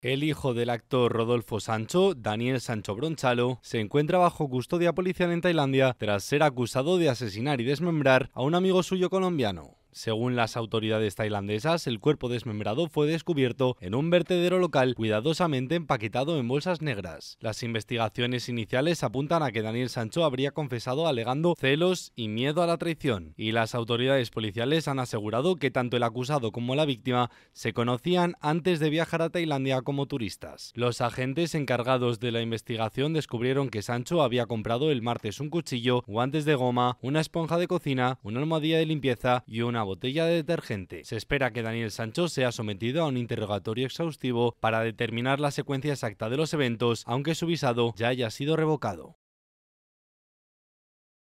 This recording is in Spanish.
El hijo del actor Rodolfo Sancho, Daniel Sancho Bronchalo, se encuentra bajo custodia policial en Tailandia tras ser acusado de asesinar y desmembrar a un amigo suyo colombiano. Según las autoridades tailandesas, el cuerpo desmembrado fue descubierto en un vertedero local cuidadosamente empaquetado en bolsas negras. Las investigaciones iniciales apuntan a que Daniel Sancho habría confesado alegando celos y miedo a la traición, y las autoridades policiales han asegurado que tanto el acusado como la víctima se conocían antes de viajar a Tailandia como turistas. Los agentes encargados de la investigación descubrieron que Sancho había comprado el martes un cuchillo, guantes de goma, una esponja de cocina, una almohadilla de limpieza y una botella de detergente. Se espera que Daniel Sancho sea sometido a un interrogatorio exhaustivo para determinar la secuencia exacta de los eventos, aunque su visado ya haya sido revocado.